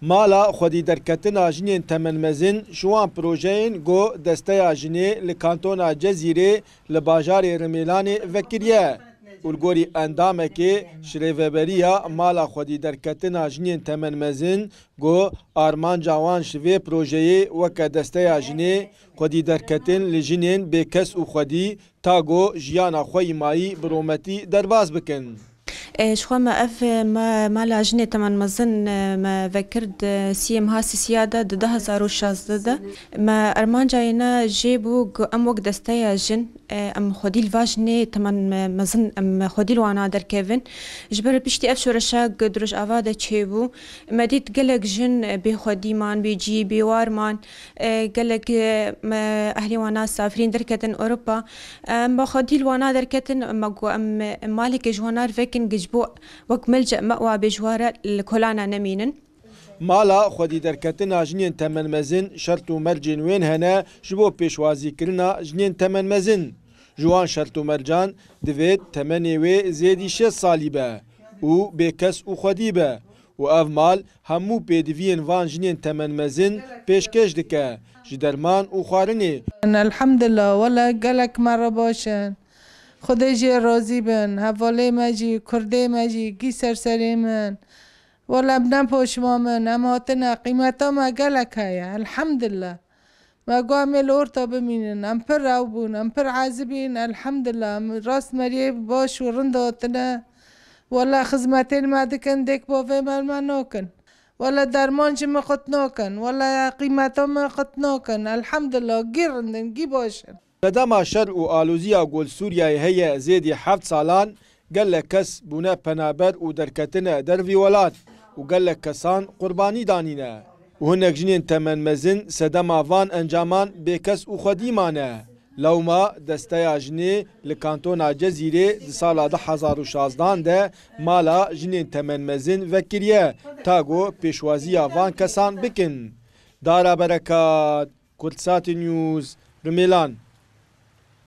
Mala xwedîderketina jinên temenmezin ji wan projeyên got desteya jinê li kantona Cezîrê li bajarê Rimêlanê vekiriye. Ulgorî endamekê ji rêveberiya mala xwedîderketina jinên temenmezin got armanca wan ji vê projeyê weke desteya jinê xwedîderketin li jinên bêkes û xwedî ta got jiyana xwe yîmayî bi rometî derbas bikin. إيه، شخوا ما اف ما ما لاجني تمن مزن آه، ما فكرت آه، سي ام هاس سياده ده هزارو شازده ما ارمان جاينا جيبو ام وقت دستيا جن آه، ام خدي الفاجني تمن مزن ام خدي لو انا در كيفن جبر بيشتي اف شورشا درج اواده تشيبو ما ديت قالك جن بي خدي مان بي جي بي وار وارمان قلق اهلي وانا سافرين دركتن اوروبا ام خدي بخودي وانا دركتن ام مالك جوانار فيكن مجبوع ملجأ مأوى مەوا بێژوارە لە کۆلانە نەمینن. ماڵا اجنین تمن مزن شرط مرجن وین هنا جبو پیشوازی کرنا اجنین تمن مزن جوان شرط مرجان دوید تمن تەمەنێ زیدی شه سالی سالی او به کس او خودی بە. و او مال همو پیدوین وان جنین تمن مزن پیش کش دکه جدرمان او Elhemdila الحمدلله gelek گلک مر باشن خدای جی راضی بن حواله مجی کرده مجی گی سرسری من و لبنم پشما من اما نه قیمتا مگل ما الحمدلله مگو امیل اورتا بمینن ام پر رو بون پر عزبین الحمدلله راست مریه باش و رند آتنه ولا خدمتین مدکن دک باوی من من ناکن ولا درمان چه مخط والا ولا قیمتا الحمدلله گی رندن گی باشن لە دەماشەر و ئالوزیە گۆل سووریای هەیە زێدی حەفت ساڵان گەل لە کەس بوونە پەنابەر و دەرکەتنە دەروی وڵات و گەل لە کەسان قوربانی دانینە هەنێک ژنێن تەمەنمەزن سەدەماوان ئەنجامان بێکەس و خەدیمانە لەوما دەستەیا ژنێ لە کانتۆنا جەزیرێ دی ساڵا 1960 دە مالا ژنێن تەمەنمەزن ڤەکریە تاگۆ پێشوازیە ڤان کەسان بکن دارابەرەکات کورتساتی نیوز رمێلان